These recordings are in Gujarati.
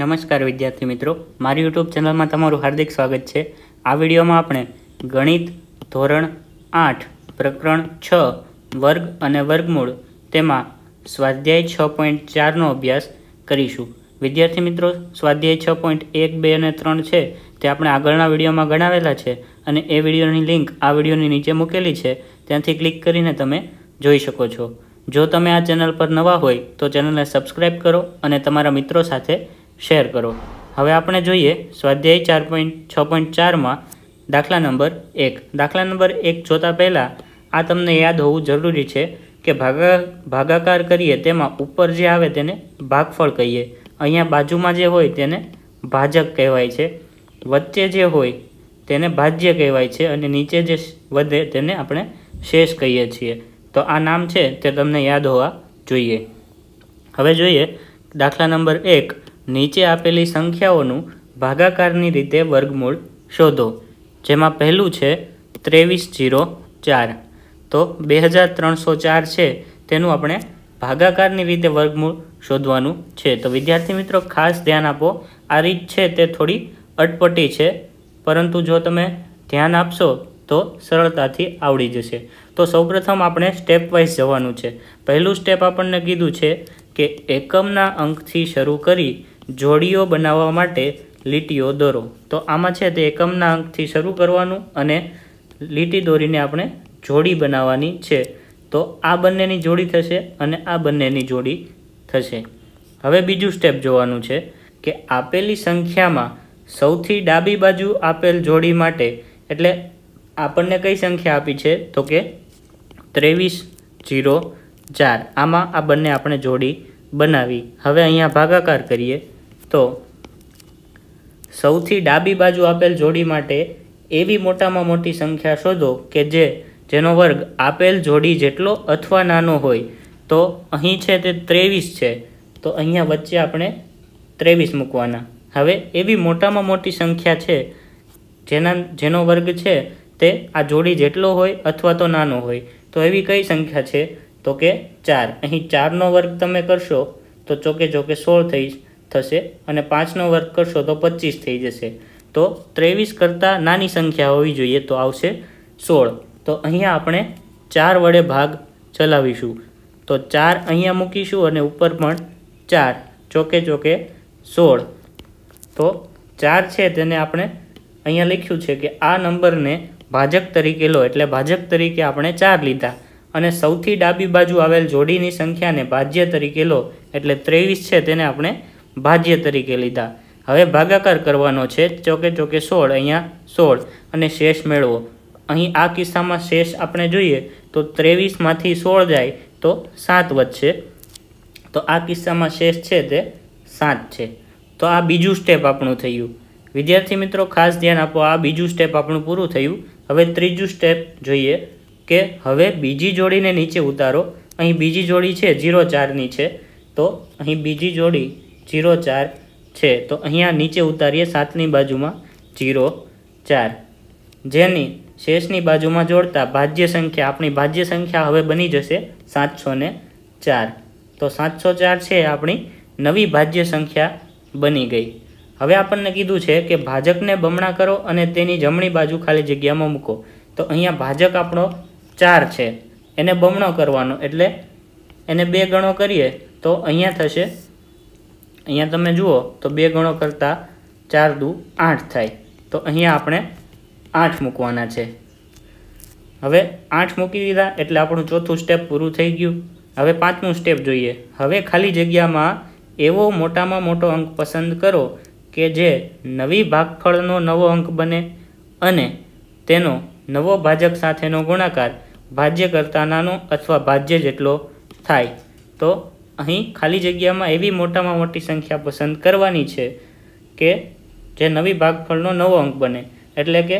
નમસ્કાર વિદ્યાર્થી મિત્રો મારી યુટ્યુબ ચેનલમાં તમારું હાર્દિક સ્વાગત છે આ વિડીયોમાં આપણે ગણિત ધોરણ આઠ પ્રકરણ છ વર્ગ અને વર્ગમૂળ તેમાં સ્વાધ્યાય છ પોઈન્ટ ચારનો અભ્યાસ કરીશું વિદ્યાર્થી મિત્રો સ્વાધ્યાય છ પોઈન્ટ એક બે અને ત્રણ છે તે આપણે આગળના વિડીયોમાં ગણાવેલા છે અને એ વિડીયોની લિંક આ વિડીયોની નીચે મૂકેલી છે ત્યાંથી ક્લિક કરીને તમે જોઈ શકો છો જો તમે આ ચેનલ પર નવા હોય તો ચેનલને સબસ્ક્રાઈબ કરો અને તમારા મિત્રો સાથે શેર કરો હવે આપણે જોઈએ સ્વાધ્યાય ચાર પોઈન્ટ છ પોઈન્ટ ચારમાં દાખલા નંબર એક દાખલા નંબર એક જોતાં પહેલાં આ તમને યાદ હોવું જરૂરી છે કે ભાગા ભાગાકાર કરીએ તેમાં ઉપર જે આવે તેને ભાગફળ કહીએ અહીંયા બાજુમાં જે હોય તેને ભાજક કહેવાય છે વચ્ચે જે હોય તેને ભાજ્ય કહેવાય છે અને નીચે જે વધે તેને આપણે શેષ કહીએ છીએ તો આ નામ છે તે તમને યાદ હોવા જોઈએ હવે જોઈએ દાખલા નંબર એક નીચે આપેલી સંખ્યાઓનું ભાગાકારની રીતે વર્ગમૂળ શોધો જેમાં પહેલું છે ત્રેવીસ જીરો ચાર તો બે હજાર ત્રણસો ચાર છે તેનું આપણે ભાગાકારની રીતે વર્ગમૂળ શોધવાનું છે તો વિદ્યાર્થી મિત્રો ખાસ ધ્યાન આપો આ રીત છે તે થોડી અટપટી છે પરંતુ જો તમે ધ્યાન આપશો તો સરળતાથી આવડી જશે તો સૌપ્રથમ આપણે સ્ટેપ વાઇઝ જવાનું છે પહેલું સ્ટેપ આપણને કીધું છે કે એકમના અંકથી શરૂ કરી જોડીઓ બનાવવા માટે લીટીઓ દોરો તો આમાં છે તે એકમના અંકથી શરૂ કરવાનું અને લીટી દોરીને આપણે જોડી બનાવવાની છે તો આ બંનેની જોડી થશે અને આ બંનેની જોડી થશે હવે બીજું સ્ટેપ જોવાનું છે કે આપેલી સંખ્યામાં સૌથી ડાબી બાજુ આપેલ જોડી માટે એટલે આપણને કઈ સંખ્યા આપી છે તો કે ત્રેવીસ જીરો ચાર આમાં આ બંને આપણે જોડી બનાવી હવે અહીંયા ભાગાકાર કરીએ તો સૌથી ડાબી બાજુ આપેલ જોડી માટે એવી મોટામાં મોટી સંખ્યા શોધો કે જે જેનો વર્ગ આપેલ જોડી જેટલો અથવા નાનો હોય તો અહીં છે તે ત્રેવીસ છે તો અહીંયા વચ્ચે આપણે ત્રેવીસ મૂકવાના હવે એવી મોટામાં મોટી સંખ્યા છે જેના જેનો વર્ગ છે તે આ જોડી જેટલો હોય અથવા તો નાનો હોય તો એવી કઈ સંખ્યા છે તો કે ચાર અહીં ચારનો વર્ગ તમે કરશો તો ચોકે ચોકે સોળ થઈશ થશે અને પાંચનો વર્ગ કરશો તો પચીસ થઈ જશે તો ત્રેવીસ કરતાં નાની સંખ્યા હોવી જોઈએ તો આવશે સોળ તો અહીંયા આપણે ચાર વડે ભાગ ચલાવીશું તો ચાર અહીંયા મૂકીશું અને ઉપર પણ ચાર ચોકે ચોકે સોળ તો ચાર છે તેને આપણે અહીંયા લખ્યું છે કે આ નંબરને ભાજક તરીકે લો એટલે ભાજક તરીકે આપણે ચાર લીધા અને સૌથી ડાબી બાજુ આવેલ જોડીની સંખ્યાને ભાજ્ય તરીકે લો એટલે ત્રેવીસ છે તેને આપણે ભાજ્ય તરીકે લીધા હવે ભાગાકાર કરવાનો છે ચોકે ચોકે સોળ અહીંયા સોળ અને શેષ મેળવો અહીં આ કિસ્સામાં શેષ આપણે જોઈએ તો ત્રેવીસમાંથી સોળ જાય તો સાત વધશે તો આ કિસ્સામાં શેષ છે તે સાત છે તો આ બીજું સ્ટેપ આપણું થયું વિદ્યાર્થી મિત્રો ખાસ ધ્યાન આપો આ બીજું સ્ટેપ આપણું પૂરું થયું હવે ત્રીજું સ્ટેપ જોઈએ કે હવે બીજી જોડીને નીચે ઉતારો અહીં બીજી જોડી છે ઝીરો ચારની છે તો અહીં બીજી જોડી જીરો ચાર છે તો અહીંયા નીચે ઉતારીએ સાતની બાજુમાં જીરો ચાર જેની શેષની બાજુમાં જોડતા ભાજ્ય સંખ્યા આપણી ભાજ્ય સંખ્યા હવે બની જશે સાતસો ચાર તો સાતસો ચાર છે આપણી નવી ભાજ્ય સંખ્યા બની ગઈ હવે આપણને કીધું છે કે ભાજકને બમણા કરો અને તેની જમણી બાજુ ખાલી જગ્યામાં મૂકો તો અહીંયા ભાજક આપણો ચાર છે એને બમણો કરવાનો એટલે એને બે ગણો કરીએ તો અહીંયા થશે અહીંયા તમે જુઓ તો બે ગણો કરતાં ચાર દુ આઠ થાય તો અહીંયા આપણે આઠ મૂકવાના છે હવે આઠ મૂકી દીધા એટલે આપણું ચોથું સ્ટેપ પૂરું થઈ ગયું હવે પાંચમું સ્ટેપ જોઈએ હવે ખાલી જગ્યામાં એવો મોટામાં મોટો અંક પસંદ કરો કે જે નવી ભાગફળનો નવો અંક બને અને તેનો નવો ભાજક સાથેનો ગુણાકાર ભાજ્ય કરતાં નાનો અથવા ભાજ્ય જેટલો થાય તો અહીં ખાલી જગ્યામાં એવી મોટામાં મોટી સંખ્યા પસંદ કરવાની છે કે જે નવી ભાગફળનો નવો અંક બને એટલે કે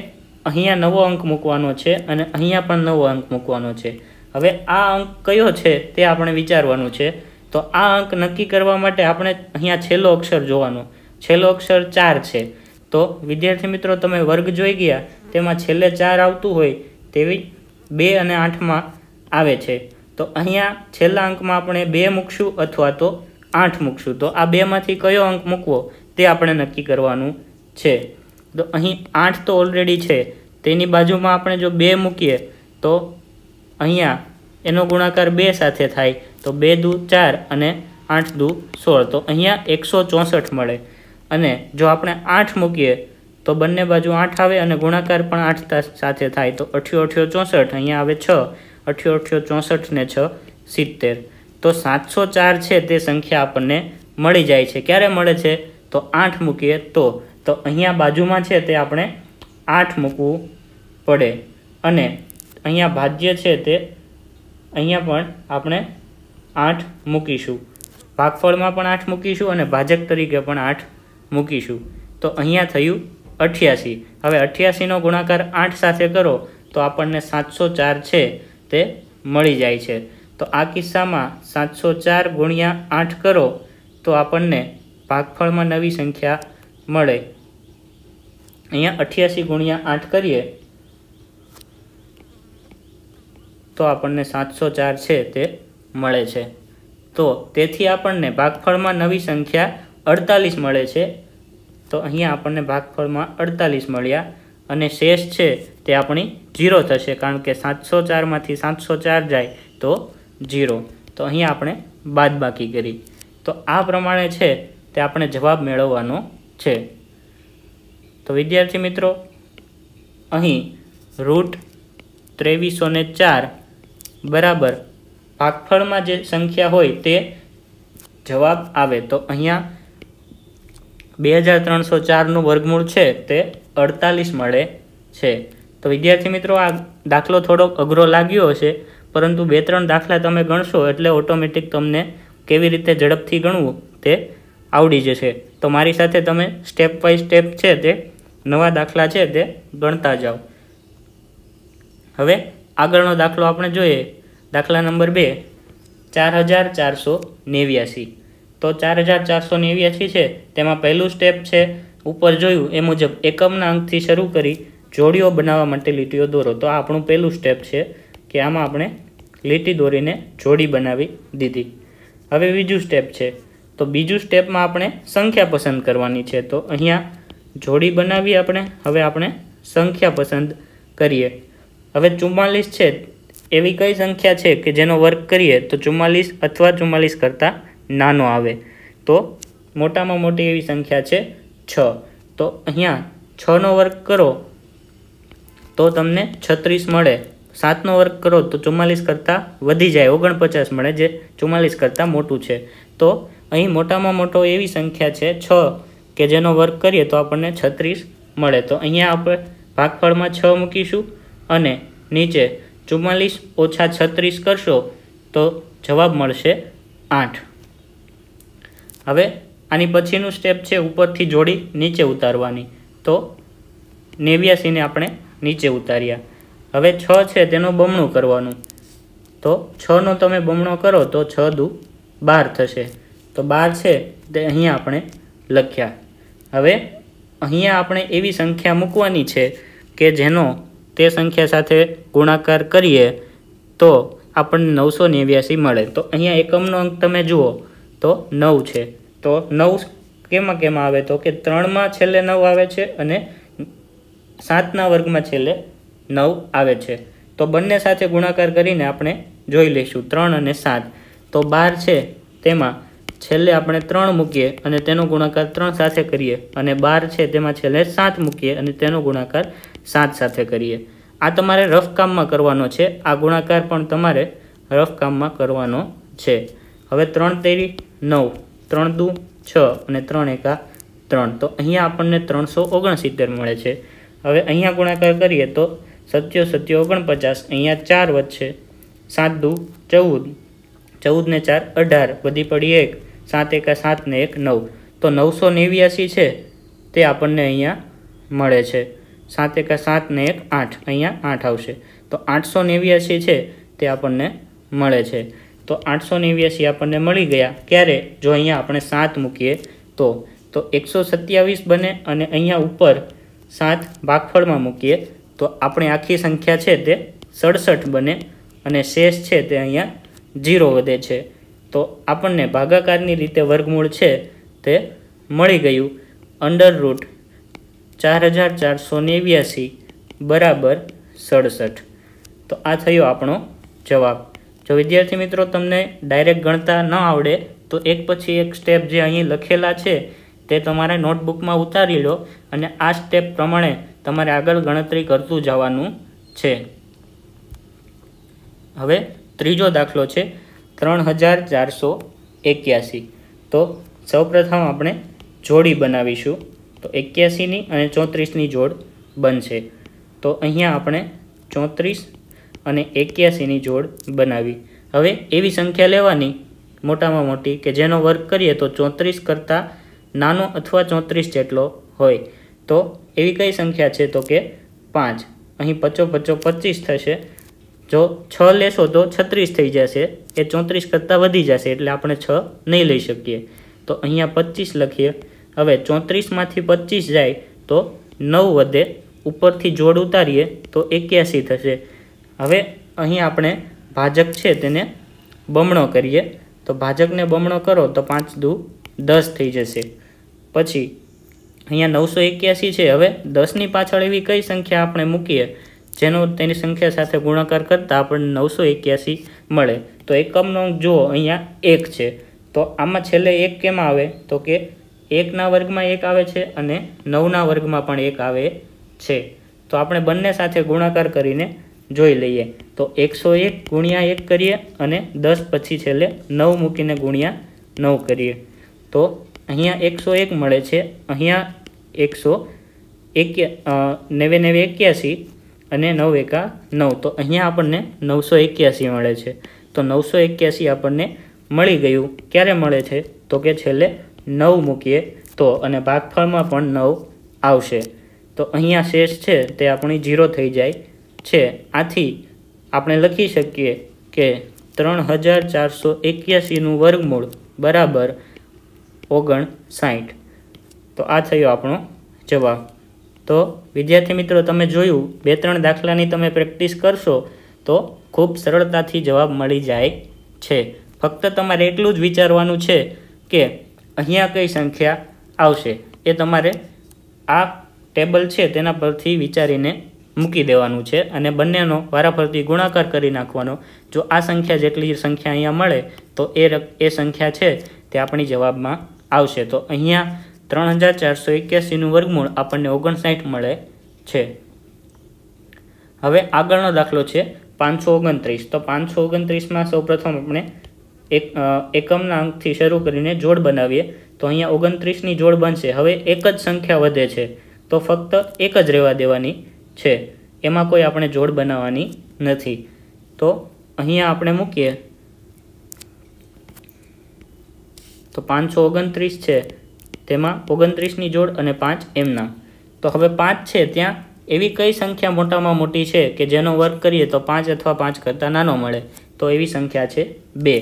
અહીંયા નવો અંક મૂકવાનો છે અને અહીંયા પણ નવો અંક મૂકવાનો છે હવે આ અંક કયો છે તે આપણે વિચારવાનું છે તો આ અંક નક્કી કરવા માટે આપણે અહીંયા છેલ્લો અક્ષર જોવાનો છેલ્લો અક્ષર ચાર છે તો વિદ્યાર્થી મિત્રો તમે વર્ગ જોઈ ગયા તેમાં છેલ્લે ચાર આવતું હોય તેવી બે અને આઠમાં આવે છે તો અહીંયા છેલ્લા અંકમાં આપણે બે મૂકશું અથવા તો આઠ મૂકશું તો આ બેમાંથી કયો અંક મૂકવો તે આપણે નક્કી કરવાનું છે તો અહીં આઠ તો ઓલરેડી છે તેની બાજુમાં આપણે જો બે મૂકીએ તો અહીંયા એનો ગુણાકાર બે સાથે થાય તો બે દુ ચાર અને આઠ દુ સોળ તો અહીંયા એકસો ચોસઠ મળે અને જો આપણે આઠ મૂકીએ તો બંને બાજુ આઠ આવે અને ગુણાકાર પણ આઠ સાથે થાય તો અઠ્યો અઠ્યો ચોસઠ અહીંયા આવે છ અઠ્યો અઠ્યો ચોસઠ ને છ સિત્તેર તો સાતસો ચાર છે તે સંખ્યા આપણને મળી જાય છે ક્યારે મળે છે તો આઠ મૂકીએ તો તો અહીંયા બાજુમાં છે તે આપણે આઠ મૂકવું પડે અને અહીંયા ભાજ્ય છે તે અહીંયા પણ આપણે આઠ મૂકીશું ભાગફળમાં પણ આઠ મૂકીશું અને ભાજક તરીકે પણ આઠ મૂકીશું તો અહીંયા થયું અઠ્યાસી હવે અઠ્યાસીનો ગુણાકાર આઠ સાથે કરો તો આપણને સાતસો ચાર છે તે મળી જાય છે તો આ કિસ્સામાં સાતસો ચાર ગુણ્યા આઠ કરો તો આપણને ભાગફળમાં નવી સંખ્યા મળે અહીંયા અઠ્યાસી ગુણ્યા આઠ કરીએ તો આપણને સાતસો ચાર છે તે મળે છે તો તેથી આપણને ભાગફળમાં નવી સંખ્યા અડતાલીસ મળે છે તો અહીંયા આપણને ભાગફળમાં અડતાલીસ મળ્યા અને શેષ છે તે આપણી જીરો થશે કારણ કે સાતસો ચારમાંથી સાતસો ચાર જાય તો જીરો તો અહીં આપણે બાદ બાકી કરી તો આ પ્રમાણે છે તે આપણે જવાબ મેળવવાનો છે તો વિદ્યાર્થી મિત્રો અહીં રૂટ ત્રેવીસો ને ચાર બરાબર ભાગફળમાં જે સંખ્યા હોય તે જવાબ આવે તો અહીંયા બે હજાર ત્રણસો ચારનું વર્ગમૂળ છે તે અડતાલીસ મળે છે તો વિદ્યાર્થી મિત્રો આ દાખલો થોડોક અઘરો લાગ્યો હશે પરંતુ બે ત્રણ દાખલા તમે ગણશો એટલે ઓટોમેટિક તમને કેવી રીતે ઝડપથી ગણવું તે આવડી જશે તો મારી સાથે તમે સ્ટેપ બાય સ્ટેપ છે તે નવા દાખલા છે તે ગણતા જાઓ હવે આગળનો દાખલો આપણે જોઈએ દાખલા નંબર બે ચાર હજાર ચારસો નેવ્યાસી તો ચાર હજાર ચારસો નેવ્યાસી છે તેમાં પહેલું સ્ટેપ છે ઉપર જોયું એ મુજબ એકમના અંકથી શરૂ કરી જોડીઓ બનાવવા માટે લીટીઓ દોરો તો આ આપણું પહેલું સ્ટેપ છે કે આમાં આપણે લીટી દોરીને જોડી બનાવી દીધી હવે બીજું સ્ટેપ છે તો બીજું સ્ટેપમાં આપણે સંખ્યા પસંદ કરવાની છે તો અહીંયા જોડી બનાવી આપણે હવે આપણે સંખ્યા પસંદ કરીએ હવે ચુમ્માલીસ છે એવી કઈ સંખ્યા છે કે જેનો વર્ક કરીએ તો ચુમ્માલીસ અથવા ચુમ્માલીસ કરતાં નાનો આવે તો મોટામાં મોટી એવી સંખ્યા છે છ તો અહીંયા છનો વર્ગ કરો તો તમને છત્રીસ મળે સાતનો વર્ગ કરો તો ચુમ્માલીસ કરતાં વધી જાય ઓગણપચાસ મળે જે ચુમ્માલીસ કરતાં મોટું છે તો અહીં મોટામાં મોટો એવી સંખ્યા છે છ કે જેનો વર્ગ કરીએ તો આપણને છત્રીસ મળે તો અહીંયા આપણે ભાગફળમાં છ મૂકીશું અને નીચે ચુમ્માલીસ ઓછા છત્રીસ કરશો તો જવાબ મળશે આઠ હવે આની પછીનું સ્ટેપ છે ઉપરથી જોડી નીચે ઉતારવાની તો નેવ્યાસીને આપણે નીચે ઉતાર્યા હવે છ છે તેનો બમણું કરવાનું તો છનો તમે બમણો કરો તો છ દુ બાર થશે તો બાર છે તે અહીંયા આપણે લખ્યા હવે અહીંયા આપણે એવી સંખ્યા મૂકવાની છે કે જેનો તે સંખ્યા સાથે ગુણાકાર કરીએ તો આપણને નવસો નેવ્યાસી મળે તો અહીંયા એકમનો અંક તમે જુઓ તો નવ છે તો નવ કેમાં કેમાં આવે તો કે ત્રણમાં છેલ્લે નવ આવે છે અને સાતના વર્ગમાં છેલ્લે નવ આવે છે તો બંને સાથે ગુણાકાર કરીને આપણે જોઈ લઈશું ત્રણ અને સાત તો બાર છે તેમાં છેલ્લે આપણે ત્રણ મૂકીએ અને તેનો ગુણાકાર ત્રણ સાથે કરીએ અને બાર છે તેમાં છેલ્લે સાત મૂકીએ અને તેનો ગુણાકાર સાત સાથે કરીએ આ તમારે રફ કામમાં કરવાનો છે આ ગુણાકાર પણ તમારે રફ કામમાં કરવાનો છે હવે ત્રણ તેરી નવ ત્રણ દુ છ અને ત્રણ એકા ત્રણ તો અહીંયા આપણને ત્રણસો ઓગણસિત્તેર મળે છે હવે અહીંયા ગુણાકાર કરીએ તો સત્યો સત્યો ઓગણપચાસ અહીંયા ચાર વધશે સાત દુ ચૌદ ચૌદને ચાર અઢાર બધી પડી એક સાત એકા સાતને એક નવ તો નવસો નેવ્યાસી છે તે આપણને અહીંયા મળે છે સાત એકા સાતને એક આઠ અહીંયા આઠ આવશે તો આઠસો નેવ્યાસી છે તે આપણને મળે છે તો આઠસો નેવ્યાસી આપણને મળી ગયા ક્યારે જો અહીંયા આપણે સાત મૂકીએ તો તો એકસો સત્યાવીસ બને અને અહીંયા ઉપર સાત ભાગફળમાં મૂકીએ તો આપણે આખી સંખ્યા છે તે સડસઠ બને અને શેષ છે તે અહીંયા જીરો વધે છે તો આપણને ભાગાકારની રીતે વર્ગમૂળ છે તે મળી ગયું અંડર રૂટ ચાર હજાર ચારસો નેવ્યાસી બરાબર સડસઠ તો આ થયો આપણો જવાબ તો વિદ્યાર્થી મિત્રો તમને ડાયરેક્ટ ગણતા ન આવડે તો એક પછી એક સ્ટેપ જે અહીં લખેલા છે તે તમારે નોટબુકમાં ઉતારી લો અને આ સ્ટેપ પ્રમાણે તમારે આગળ ગણતરી કરતું જવાનું છે હવે ત્રીજો દાખલો છે ત્રણ હજાર ચારસો એક્યાસી તો સૌપ્રથમ આપણે જોડી બનાવીશું તો એક્યાસીની અને ચોત્રીસની જોડ બનશે તો અહીંયા આપણે ચોત્રીસ અને એક્યાસીની જોડ બનાવી હવે એવી સંખ્યા લેવાની મોટામાં મોટી કે જેનો વર્ક કરીએ તો ચોત્રીસ કરતાં નાનો અથવા ચોત્રીસ જેટલો હોય તો એવી કઈ સંખ્યા છે તો કે પાંચ અહીં પચો પચો પચીસ થશે જો છ લેશો તો છત્રીસ થઈ જશે એ ચોત્રીસ કરતાં વધી જશે એટલે આપણે છ નહીં લઈ શકીએ તો અહીંયા પચીસ લખીએ હવે ચોત્રીસમાંથી પચીસ જાય તો નવ વધે ઉપરથી જોડ ઉતારીએ તો એક્યાસી થશે હવે અહીં આપણે ભાજક છે તેને બમણો કરીએ તો ભાજકને બમણો કરો તો પાંચ દૂ દસ થઈ જશે પછી અહીંયા નવસો એક્યાસી છે હવે દસની પાછળ એવી કઈ સંખ્યા આપણે મૂકીએ જેનો તેની સંખ્યા સાથે ગુણાકાર કરતાં આપણને નવસો એક્યાસી મળે તો એકમનો જુઓ અહીંયા એક છે તો આમાં છેલ્લે એક કેમ આવે તો કે એકના વર્ગમાં એક આવે છે અને નવના વર્ગમાં પણ એક આવે છે તો આપણે બંને સાથે ગુણાકાર કરીને જોઈ લઈએ તો એકસો એક ગુણ્યા એક કરીએ અને દસ પછી છેલ્લે નવ મૂકીને ગુણ્યા નવ કરીએ તો અહીંયા એકસો એક મળે છે અહીંયા એકસો એક નેવે નેવે એક્યાસી અને નવ એકા નવ તો અહીંયા આપણને નવસો એક્યાસી મળે છે તો નવસો એક્યાસી આપણને મળી ગયું ક્યારે મળે છે તો કે છેલ્લે નવ મૂકીએ તો અને ભાગફળમાં પણ નવ આવશે તો અહીંયા શેષ છે તે આપણી ઝીરો થઈ જાય છે આથી આપણે લખી શકીએ કે ત્રણ હજાર ચારસો એક્યાસીનું વર્ગમૂળ બરાબર ઓગણ સાઠ તો આ થયો આપણો જવાબ તો વિદ્યાર્થી મિત્રો તમે જોયું બે ત્રણ દાખલાની તમે પ્રેક્ટિસ કરશો તો ખૂબ સરળતાથી જવાબ મળી જાય છે ફક્ત તમારે એટલું જ વિચારવાનું છે કે અહીંયા કઈ સંખ્યા આવશે એ તમારે આ ટેબલ છે તેના પરથી વિચારીને મૂકી દેવાનું છે અને બંનેનો વારાફરતી ગુણાકાર કરી નાખવાનો જો આ સંખ્યા જેટલી સંખ્યા અહીંયા મળે તો એ એ સંખ્યા છે તે આપણી જવાબમાં આવશે તો અહીંયા ત્રણ હજાર ચારસો એક્યાસીનું વર્ગમૂળ આપણને ઓગણસાઠ મળે છે હવે આગળનો દાખલો છે પાંચસો ઓગણત્રીસ તો પાંચસો ઓગણત્રીસમાં સૌપ્રથમ આપણે એક એકમના અંકથી શરૂ કરીને જોડ બનાવીએ તો અહીંયા ઓગણત્રીસની જોડ બનશે હવે એક જ સંખ્યા વધે છે તો ફક્ત એક જ રહેવા દેવાની છે એમાં કોઈ આપણે જોડ બનાવવાની નથી તો અહીંયા આપણે મૂકીએ તો પાંચસો ઓગણત્રીસ છે તેમાં ઓગણત્રીસની જોડ અને પાંચ એમના તો હવે પાંચ છે ત્યાં એવી કઈ સંખ્યા મોટામાં મોટી છે કે જેનો વર્ક કરીએ તો પાંચ અથવા પાંચ કરતાં નાનો મળે તો એવી સંખ્યા છે બે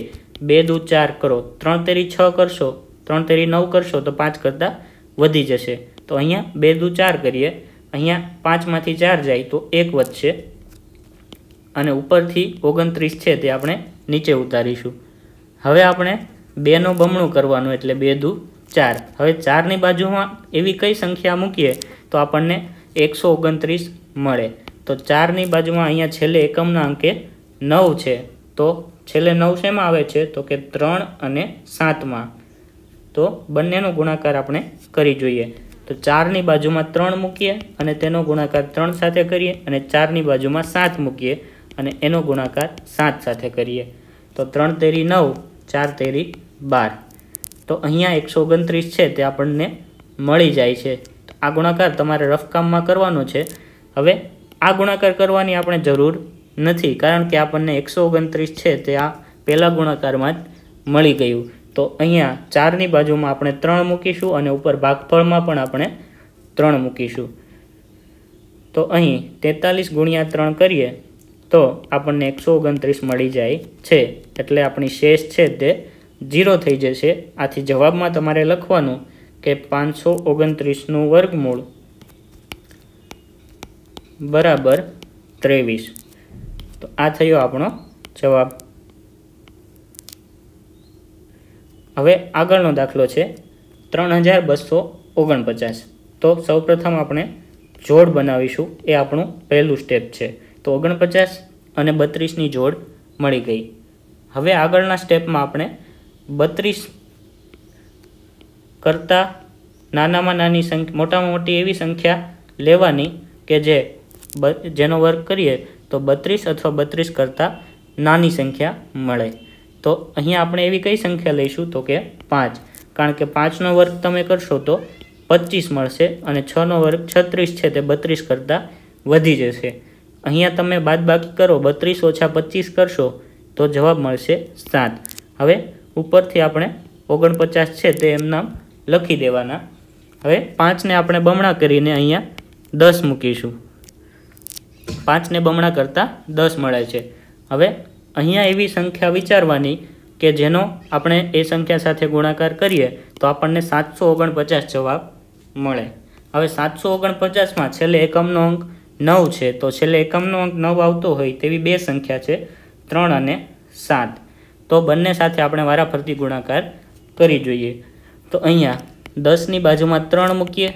બે દૂ ચાર કરો ત્રણ તેરી છ કરશો ત્રણ તેરી નવ કરશો તો પાંચ કરતાં વધી જશે તો અહીંયા બે દૂ ચાર કરીએ અહીંયા પાંચમાંથી ચાર જાય તો એક વધશે અને ઉપરથી ઓગણત્રીસ છે તે આપણે નીચે ઉતારીશું હવે આપણે બેનો બમણું કરવાનું એટલે બે દુ ચાર હવે ચારની બાજુમાં એવી કઈ સંખ્યા મૂકીએ તો આપણને એકસો ઓગણત્રીસ મળે તો ચારની બાજુમાં અહીંયા છેલ્લે એકમના અંકે નવ છે તો છેલ્લે નવ શેમાં આવે છે તો કે ત્રણ અને સાતમાં તો બંનેનો ગુણાકાર આપણે કરી જોઈએ તો ચારની બાજુમાં ત્રણ મૂકીએ અને તેનો ગુણાકાર ત્રણ સાથે કરીએ અને ચારની બાજુમાં સાત મૂકીએ અને એનો ગુણાકાર સાત સાથે કરીએ તો ત્રણ તેરી નવ ચાર તેરી બાર તો અહીંયા એકસો ઓગણત્રીસ છે તે આપણને મળી જાય છે આ ગુણાકાર તમારે રફકામમાં કરવાનો છે હવે આ ગુણાકાર કરવાની આપણે જરૂર નથી કારણ કે આપણને એકસો ઓગણત્રીસ છે તે આ પહેલાં ગુણાકારમાં જ મળી ગયું તો અહીંયા ચારની બાજુમાં આપણે ત્રણ મૂકીશું અને ઉપર ભાગફળમાં પણ આપણે ત્રણ મૂકીશું તો અહીં તેતાલીસ ગુણ્યા ત્રણ કરીએ તો આપણને એકસો ઓગણત્રીસ મળી જાય છે એટલે આપણી શેષ છે તે ઝીરો થઈ જશે આથી જવાબમાં તમારે લખવાનું કે પાંચસો ઓગણત્રીસનું વર્ગમૂળ બરાબર ત્રેવીસ તો આ થયો આપણો જવાબ હવે આગળનો દાખલો છે ત્રણ હજાર બસો ઓગણપચાસ તો સૌપ્રથમ આપણે જોડ બનાવીશું એ આપણું પહેલું સ્ટેપ છે તો ઓગણપચાસ અને બત્રીસની જોડ મળી ગઈ હવે આગળના સ્ટેપમાં આપણે બત્રીસ કરતાં નાનામાં નાની સંખ્યા મોટામાં મોટી એવી સંખ્યા લેવાની કે જે જેનો વર્ક કરીએ તો બત્રીસ અથવા બત્રીસ કરતાં નાની સંખ્યા મળે તો અહીંયા આપણે એવી કઈ સંખ્યા લઈશું તો કે પાંચ કારણ કે પાંચનો વર્ગ તમે કરશો તો પચીસ મળશે અને છનો વર્ગ છત્રીસ છે તે બત્રીસ કરતાં વધી જશે અહીંયા તમે બાદ બાકી કરો બત્રીસ ઓછા પચીસ કરશો તો જવાબ મળશે સાત હવે ઉપરથી આપણે ઓગણપચાસ છે તે એમ નામ લખી દેવાના હવે પાંચને આપણે બમણા કરીને અહીંયા દસ મૂકીશું પાંચને બમણા કરતાં દસ મળે છે હવે અહીંયા એવી સંખ્યા વિચારવાની કે જેનો આપણે એ સંખ્યા સાથે ગુણાકાર કરીએ તો આપણને સાતસો ઓગણપચાસ જવાબ મળે હવે સાતસો ઓગણપચાસમાં છેલ્લે એકમનો અંક નવ છે તો છેલ્લે એકમનો અંક નવ આવતો હોય તેવી બે સંખ્યા છે ત્રણ અને સાત તો બંને સાથે આપણે વારાફરતી ગુણાકાર કરી જોઈએ તો અહીંયા દસની બાજુમાં ત્રણ મૂકીએ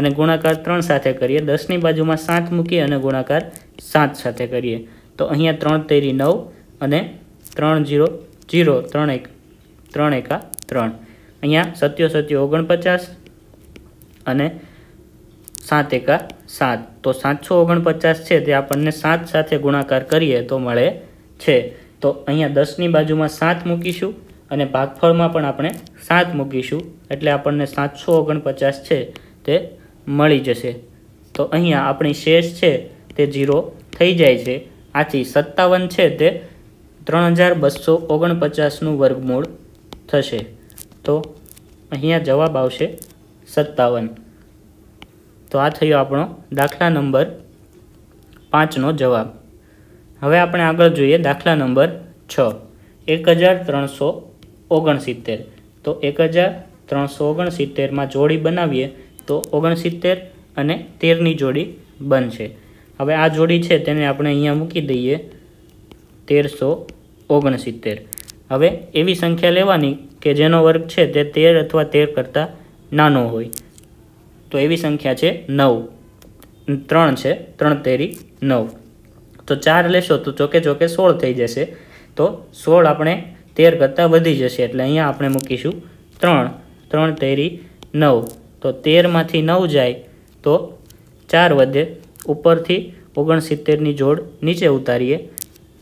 અને ગુણાકાર ત્રણ સાથે કરીએ દસની બાજુમાં સાત મૂકીએ અને ગુણાકાર સાત સાથે કરીએ તો અહીંયા ત્રણ તેરી નવ અને ત્રણ જીરો જીરો ત્રણ એક ત્રણ એકા ત્રણ અહીંયા સત્યો સત્યો ઓગણપચાસ અને સાત એકા સાત તો સાતસો ઓગણપચાસ છે તે આપણને સાત સાથે ગુણાકાર કરીએ તો મળે છે તો અહીંયા દસની બાજુમાં સાત મૂકીશું અને ભાગફળમાં પણ આપણે સાત મૂકીશું એટલે આપણને સાતસો ઓગણપચાસ છે તે મળી જશે તો અહીંયા આપણી શેષ છે તે ઝીરો થઈ જાય છે આથી સત્તાવન છે તે ત્રણ હજાર બસો ઓગણપચાસનું વર્ગમૂળ થશે તો અહીંયા જવાબ આવશે સત્તાવન તો આ થયો આપણો દાખલા નંબર પાંચનો જવાબ હવે આપણે આગળ જોઈએ દાખલા નંબર છ એક હજાર ત્રણસો ઓગણસિત્તેર તો એક હજાર ત્રણસો ઓગણસિત્તેરમાં જોડી બનાવીએ તો ઓગણસિત્તેર અને તેરની જોડી બનશે હવે આ જોડી છે તેને આપણે અહીંયા મૂકી દઈએ તેરસો ઓગણસિત્તેર હવે એવી સંખ્યા લેવાની કે જેનો વર્ગ છે તે તેર અથવા તેર કરતાં નાનો હોય તો એવી સંખ્યા છે નવ ત્રણ છે ત્રણ તેરી નવ તો ચાર લેશો તો ચોકે ચોકે સોળ થઈ જશે તો સોળ આપણે તેર કરતાં વધી જશે એટલે અહીંયા આપણે મૂકીશું ત્રણ ત્રણ તેરી નવ તો તેરમાંથી નવ જાય તો ચાર વધે ઉપરથી ઓગણસિત્તેરની જોડ નીચે ઉતારીએ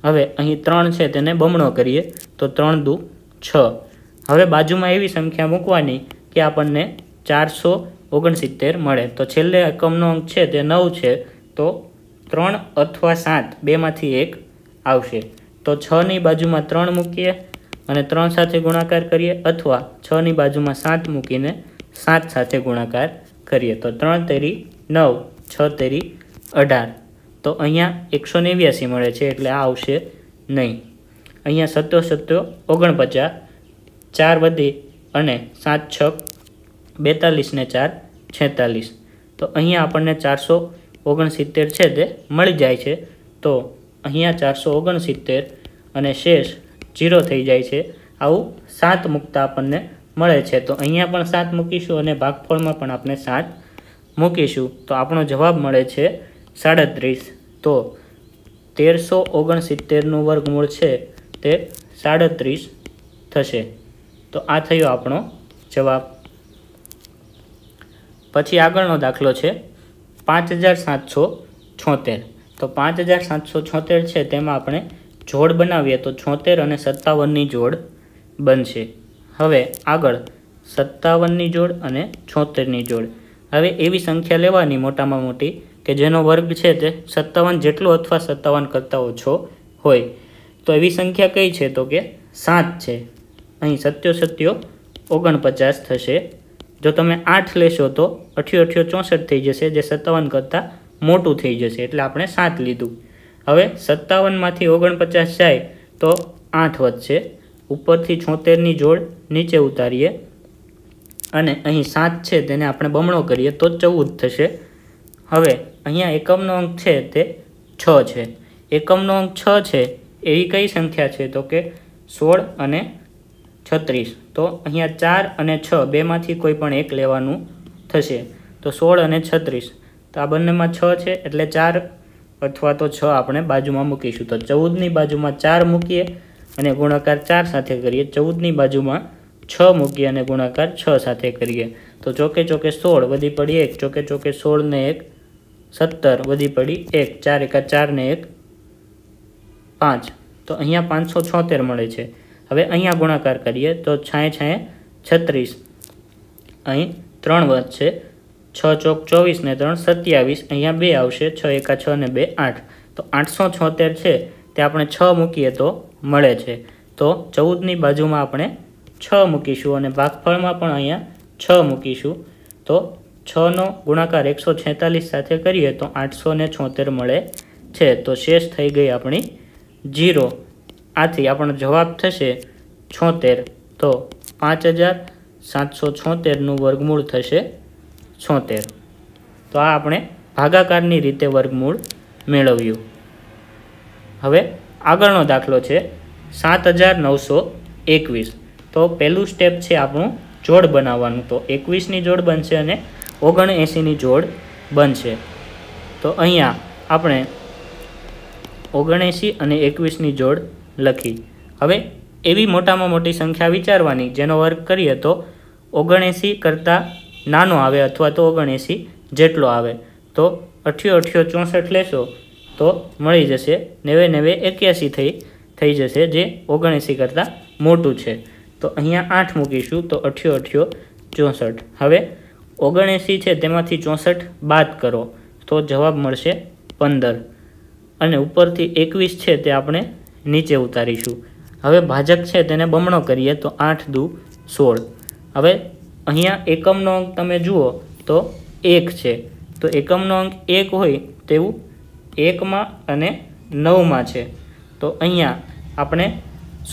હવે અહીં ત્રણ છે તેને બમણો કરીએ તો ત્રણ દુ છ હવે બાજુમાં એવી સંખ્યા મૂકવાની કે આપણને ચારસો ઓગણસિત્તેર મળે તો છેલ્લે એકમનો અંક છે તે નવ છે તો ત્રણ અથવા સાત બેમાંથી એક આવશે તો છની બાજુમાં ત્રણ મૂકીએ અને ત્રણ સાથે ગુણાકાર કરીએ અથવા છની બાજુમાં સાત મૂકીને સાત સાથે ગુણાકાર કરીએ તો ત્રણ તેરી નવ છ તેરી અઢાર તો અહીંયા એકસો નેવ્યાસી મળે છે એટલે આ આવશે નહીં અહીંયા સત્યો સત્યો ઓગણપચાસ ચાર વધી અને સાત છ બેતાલીસ ને ચાર છેતાલીસ તો અહીંયા આપણને ચારસો ઓગણસિત્તેર છે તે મળી જાય છે તો અહીંયા ચારસો ઓગણસિત્તેર અને શેષ ઝીરો થઈ જાય છે આવું સાત મૂકતા આપણને મળે છે તો અહીંયા પણ સાત મૂકીશું અને ભાગફળમાં પણ આપણે સાત મૂકીશું તો આપણો જવાબ મળે છે સાડત્રીસ તો તેરસો ઓગણસિત્તેરનું વર્ગમૂળ છે તે સાડત્રીસ થશે તો આ થયો આપણો જવાબ પછી આગળનો દાખલો છે પાંચ હજાર સાતસો છોતેર તો પાંચ હજાર સાતસો છોતેર છે તેમાં આપણે જોડ બનાવીએ તો છોતેર અને સત્તાવનની જોડ બનશે હવે આગળ સત્તાવનની જોડ અને છોતેરની જોડ હવે એવી સંખ્યા લેવાની મોટામાં મોટી કે જેનો વર્ગ છે તે સત્તાવન જેટલો અથવા સત્તાવન કરતાં ઓછો હોય તો એવી સંખ્યા કઈ છે તો કે સાત છે અહીં સત્યો સત્યો ઓગણપચાસ થશે જો તમે આઠ લેશો તો અઠ્યો અઠ્યો ચોસઠ થઈ જશે જે સત્તાવન કરતાં મોટું થઈ જશે એટલે આપણે સાત લીધું હવે સત્તાવનમાંથી ઓગણપચાસ જાય તો આઠ વધશે ઉપરથી છોતેરની જોડ નીચે ઉતારીએ અને અહીં સાત છે તેને આપણે બમણો કરીએ તો ચૌદ થશે હવે અહીંયા એકમનો અંક છે તે છ છે એકમનો અંક છ છે એવી કઈ સંખ્યા છે તો કે સોળ અને છત્રીસ તો અહીંયા ચાર અને છ બેમાંથી કોઈ પણ એક લેવાનું થશે તો સોળ અને છત્રીસ તો આ બંનેમાં છ છે એટલે ચાર અથવા તો છ આપણે બાજુમાં મૂકીશું તો ચૌદની બાજુમાં ચાર મૂકીએ અને ગુણાકાર ચાર સાથે કરીએ ચૌદની બાજુમાં છ મૂકીએ અને ગુણાકાર છ સાથે કરીએ તો ચોકે ચોકે સોળ વધી પડીએ એક ચોકે ચોકે સોળને એક સત્તર વધી પડી એક ચાર એકા ચારને એક પાંચ તો અહીંયા પાંચસો છોતેર મળે છે હવે અહીંયા ગુણાકાર કરીએ તો છાંય છાંય છત્રીસ અહીં ત્રણ વધશે છ ચોક ચોવીસ ને ત્રણ સત્યાવીસ અહીંયા બે આવશે છ એકા છ ને બે આઠ તો આઠસો છોતેર છે તે આપણે છ મૂકીએ તો મળે છે તો ચૌદની બાજુમાં આપણે છ મૂકીશું અને ભાગફળમાં પણ અહીંયા છ મૂકીશું તો છનો ગુણાકાર એકસો છેતાલીસ સાથે કરીએ તો આઠસો ને છોતેર મળે છે તો શેષ થઈ ગઈ આપણી જીરો આથી આપણો જવાબ થશે છોતેર તો પાંચ હજાર સાતસો છોતેરનું વર્ગમૂળ થશે છોતેર તો આ આપણે ભાગાકારની રીતે વર્ગમૂળ મેળવ્યું હવે આગળનો દાખલો છે સાત હજાર નવસો એકવીસ તો પહેલું સ્ટેપ છે આપણું જોડ બનાવવાનું તો એકવીસની જોડ બનશે અને ઓગણએંસીની એંસીની જોડ બનશે તો અહીંયા આપણે ઓગણએંસી અને એકવીસની જોડ લખી હવે એવી મોટામાં મોટી સંખ્યા વિચારવાની જેનો વર્ક કરીએ તો ઓગણએંસી કરતાં નાનો આવે અથવા તો ઓગણએંસી જેટલો આવે તો અઠ્યો અઠ્યો ચોસઠ લેશો તો મળી જશે નેવે નેવે એક્યાસી થઈ થઈ જશે જે ઓગણએંસી કરતાં મોટું છે તો અહીંયા આઠ મૂકીશું તો અઠ્યો અઠ્યો ચોસઠ હવે ઓગણએંસી છે તેમાંથી ચોસઠ બાદ કરો તો જવાબ મળશે પંદર અને ઉપરથી એકવીસ છે તે આપણે નીચે ઉતારીશું હવે ભાજક છે તેને બમણો કરીએ તો આઠ દુ સોળ હવે અહીંયા એકમનો અંક તમે જુઓ તો એક છે તો એકમનો અંક એક હોય તેવું એકમાં અને નવમાં છે તો અહીંયા આપણે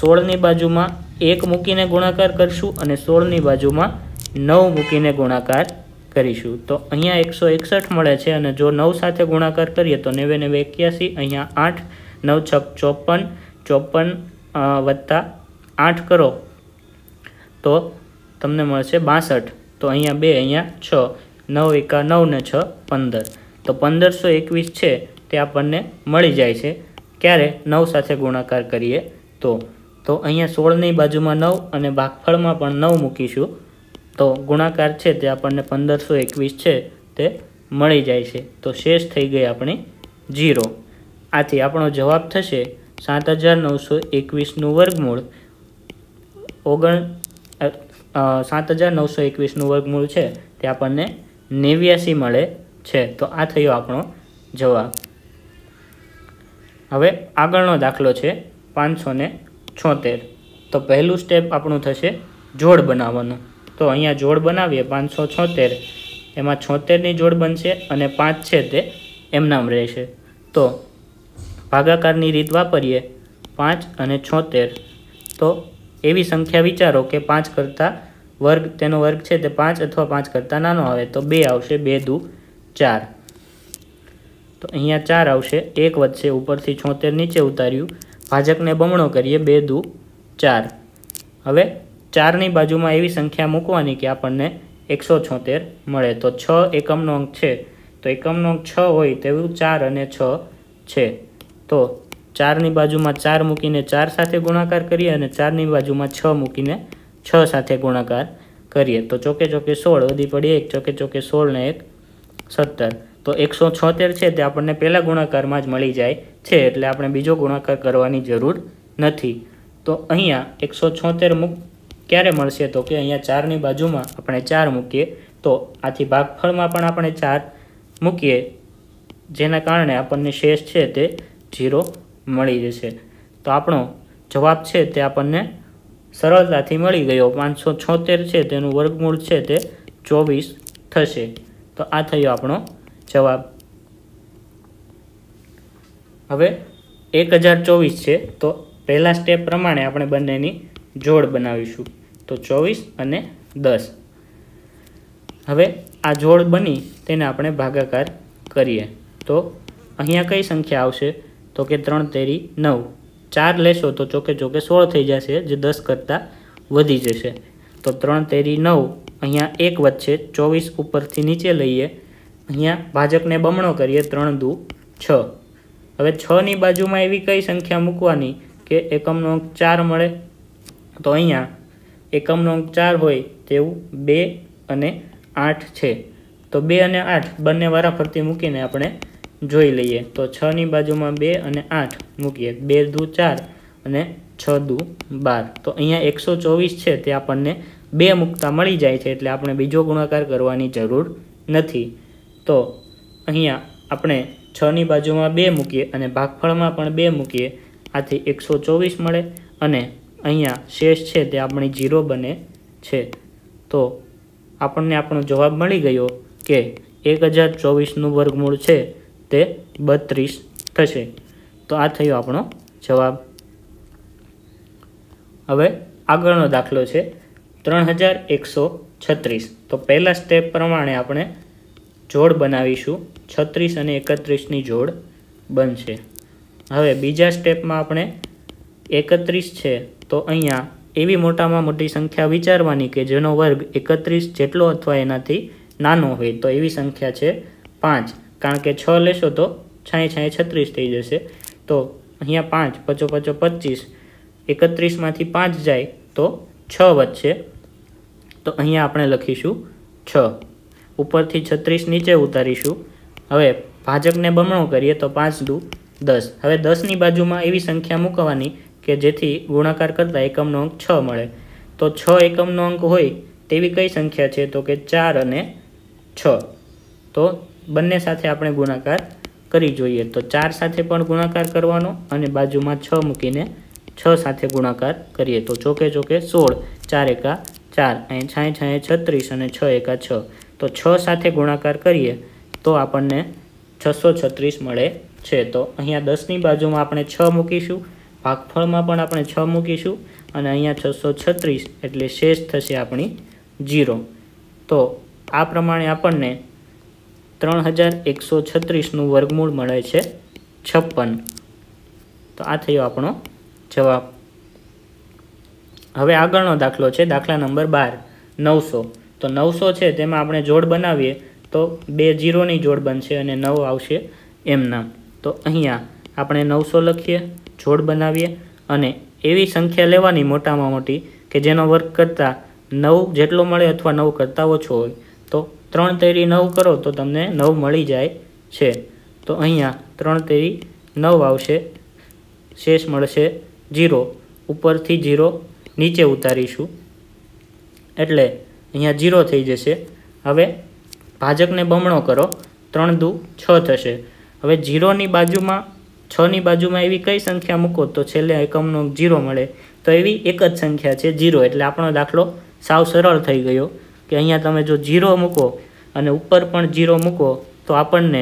સોળની બાજુમાં એક મૂકીને ગુણાકાર કરશું અને સોળની બાજુમાં નવ મૂકીને ગુણાકાર કરીશું તો અહીંયા એકસો એકસઠ મળે છે અને જો નવ સાથે ગુણાકાર કરીએ તો નેવે નેવે એક્યાસી અહીંયા આઠ નવ છક ચોપન ચોપન વત્તા આઠ કરો તો તમને મળશે બાસઠ તો અહીંયા બે અહીંયા છ નવ એકા નવ ને છ પંદર તો પંદરસો એકવીસ છે તે આપણને મળી જાય છે ક્યારે નવ સાથે ગુણાકાર કરીએ તો તો અહીંયા સોળની બાજુમાં નવ અને ભાગફળમાં પણ નવ મૂકીશું તો ગુણાકાર છે તે આપણને પંદરસો એકવીસ છે તે મળી જાય છે તો શેષ થઈ ગઈ આપણી જીરો આથી આપણો જવાબ થશે સાત હજાર નવસો એકવીસનું વર્ગમૂળ ઓગણ સાત હજાર નવસો એકવીસનું વર્ગમૂળ છે તે આપણને નેવ્યાસી મળે છે તો આ થયો આપણો જવાબ હવે આગળનો દાખલો છે પાંચસો છોતેર તો પહેલું સ્ટેપ આપણું થશે જોડ બનાવવાનું તો અહીંયા જોડ બનાવીએ પાંચસો છોતેર એમાં છોતેરની જોડ બનશે અને પાંચ છે તે એમનામ રહેશે તો ભાગાકારની રીત વાપરીએ પાંચ અને છોતેર તો એવી સંખ્યા વિચારો કે પાંચ કરતાં વર્ગ તેનો વર્ગ છે તે પાંચ અથવા પાંચ કરતાં નાનો આવે તો બે આવશે બે દૂ ચાર તો અહીંયા ચાર આવશે એક વધશે ઉપરથી છોતેર નીચે ઉતાર્યું ભાજકને બમણો કરીએ બે દૂ ચાર હવે ચારની બાજુમાં એવી સંખ્યા મૂકવાની કે આપણને એકસો છોતેર મળે તો છ એકમનો અંક છે તો એકમનો અંક છ હોય તેવું ચાર અને છ છે તો ચારની બાજુમાં ચાર મૂકીને ચાર સાથે ગુણાકાર કરીએ અને ચારની બાજુમાં છ મૂકીને છ સાથે ગુણાકાર કરીએ તો ચોકે ચોકે સોળ વધી પડીએ એક ચોકે ચોકે સોળ ને એક સત્તર તો એકસો છોતેર છે તે આપણને પહેલાં ગુણાકારમાં જ મળી જાય છે એટલે આપણે બીજો ગુણાકાર કરવાની જરૂર નથી તો અહીંયા એકસો છોતેર મૂક ક્યારે મળશે તો કે અહીંયા ચારની બાજુમાં આપણે ચાર મૂકીએ તો આથી ભાગફળમાં પણ આપણે ચાર મૂકીએ જેના કારણે આપણને શેષ છે તે જીરો મળી જશે તો આપણો જવાબ છે તે આપણને સરળતાથી મળી ગયો પાંચસો છોતેર છે તેનું વર્ગમૂળ છે તે ચોવીસ થશે તો આ થયો આપણો જવાબ હવે એક હજાર ચોવીસ છે તો પહેલાં સ્ટેપ પ્રમાણે આપણે બંનેની જોડ બનાવીશું તો ચોવીસ અને દસ હવે આ જોડ બની તેને આપણે ભાગાકાર કરીએ તો અહીંયા કઈ સંખ્યા આવશે તો કે ત્રણ તેરી નવ ચાર લેશો તો ચોકે ચોકે સોળ થઈ જશે જે દસ કરતાં વધી જશે તો ત્રણ તેરી નવ અહીંયા એક વચ્ચે ચોવીસ ઉપરથી નીચે લઈએ અહીંયા ભાજકને બમણો કરીએ ત્રણ દુ છ હવે છની બાજુમાં એવી કઈ સંખ્યા મૂકવાની કે એકમનો અંક ચાર મળે તો અહીંયા એકમનો અંક ચાર હોય તેવું બે અને આઠ છે તો બે અને આઠ બંને વારાફરતી મૂકીને આપણે જોઈ લઈએ તો છની બાજુમાં બે અને આઠ મૂકીએ બે દુ ચાર અને છ દુ બાર તો અહીંયા એકસો ચોવીસ છે તે આપણને બે મૂકતા મળી જાય છે એટલે આપણે બીજો ગુણાકાર કરવાની જરૂર નથી તો અહીંયા આપણે છની બાજુમાં બે મૂકીએ અને ભાગફળમાં પણ બે મૂકીએ આથી એકસો ચોવીસ મળે અને અહીંયા શેષ છે તે આપણી જીરો બને છે તો આપણને આપણો જવાબ મળી ગયો કે એક હજાર ચોવીસનું વર્ગમૂળ છે તે બત્રીસ થશે તો આ થયો આપણો જવાબ હવે આગળનો દાખલો છે ત્રણ હજાર એકસો છત્રીસ તો પહેલા સ્ટેપ પ્રમાણે આપણે જોડ બનાવીશું છત્રીસ અને એકત્રીસની જોડ બનશે હવે બીજા સ્ટેપમાં આપણે એકત્રીસ છે તો અહીંયા એવી મોટામાં મોટી સંખ્યા વિચારવાની કે જેનો વર્ગ એકત્રીસ જેટલો અથવા એનાથી નાનો હોય તો એવી સંખ્યા છે પાંચ કારણ કે છ લેશો તો છાંય છાંય છત્રીસ થઈ જશે તો અહીંયા પાંચ પચો પચો પચીસ એકત્રીસમાંથી પાંચ જાય તો છ વધશે તો અહીંયા આપણે લખીશું છ ઉપરથી છત્રીસ નીચે ઉતારીશું હવે ભાજકને બમણો કરીએ તો પાંચ દુ દસ હવે દસની બાજુમાં એવી સંખ્યા મૂકવાની કે જેથી ગુણાકાર કરતાં એકમનો અંક છ મળે તો છ એકમનો અંક હોય તેવી કઈ સંખ્યા છે તો કે ચાર અને છ તો બંને સાથે આપણે ગુણાકાર કરી જોઈએ તો ચાર સાથે પણ ગુણાકાર કરવાનો અને બાજુમાં છ મૂકીને છ સાથે ગુણાકાર કરીએ તો ચોકે ચોકે સોળ ચાર એકા ચાર અહીં છાંય છાંય છત્રીસ અને છ એકા છ તો છ સાથે ગુણાકાર કરીએ તો આપણને છસો છત્રીસ મળે છે તો અહીંયા દસની બાજુમાં આપણે છ મૂકીશું ભાગફળમાં પણ આપણે છ મૂકીશું અને અહીંયા છસો છત્રીસ એટલે શેષ થશે આપણી જીરો તો આ પ્રમાણે આપણને ત્રણ હજાર એકસો છત્રીસનું વર્ગમૂળ મળે છે છપ્પન તો આ થયો આપણો જવાબ હવે આગળનો દાખલો છે દાખલા નંબર બાર નવસો તો નવસો છે તેમાં આપણે જોડ બનાવીએ તો બે જીરોની જોડ બનશે અને નવ આવશે એમના તો અહીંયા આપણે નવસો લખીએ જોડ બનાવીએ અને એવી સંખ્યા લેવાની મોટામાં મોટી કે જેનો વર્ક કરતાં નવ જેટલો મળે અથવા નવ કરતાં ઓછો હોય તો ત્રણ તેરી નવ કરો તો તમને નવ મળી જાય છે તો અહીંયા ત્રણ તેરી નવ આવશે શેષ મળશે જીરો ઉપરથી જીરો નીચે ઉતારીશું એટલે અહીંયા જીરો થઈ જશે હવે ભાજકને બમણો કરો ત્રણ દુ છ થશે હવે જીરોની બાજુમાં છની બાજુમાં એવી કઈ સંખ્યા મૂકો તો છેલ્લે એકમનો જીરો મળે તો એવી એક જ સંખ્યા છે જીરો એટલે આપણો દાખલો સાવ સરળ થઈ ગયો કે અહીંયા તમે જો જીરો મૂકો અને ઉપર પણ જીરો મૂકો તો આપણને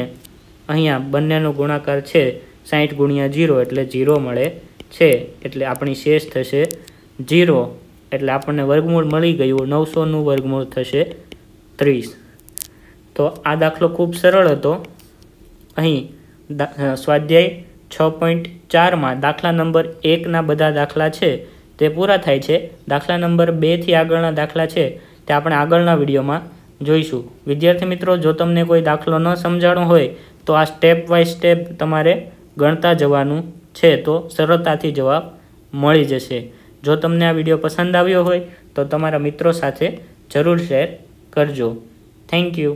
અહીંયા બંનેનો ગુણાકાર છે સાહીઠ ગુણ્યા જીરો એટલે જીરો મળે છે એટલે આપણી શેષ થશે જીરો એટલે આપણને વર્ગમૂળ મળી ગયું નવસોનું વર્ગમૂળ થશે ત્રીસ તો આ દાખલો ખૂબ સરળ હતો અહીં સ્વાધ્યાય છ પોઈન્ટ ચારમાં દાખલા નંબર એકના બધા દાખલા છે તે પૂરા થાય છે દાખલા નંબર બેથી આગળના દાખલા છે તે આપણે આગળના વિડીયોમાં જોઈશું વિદ્યાર્થી મિત્રો જો તમને કોઈ દાખલો ન સમજાણો હોય તો આ સ્ટેપ બાય સ્ટેપ તમારે ગણતા જવાનું છે તો સરળતાથી જવાબ મળી જશે જો તમને આ વિડીયો પસંદ આવ્યો હોય તો તમારા મિત્રો સાથે જરૂર શેર કરજો થેન્ક યુ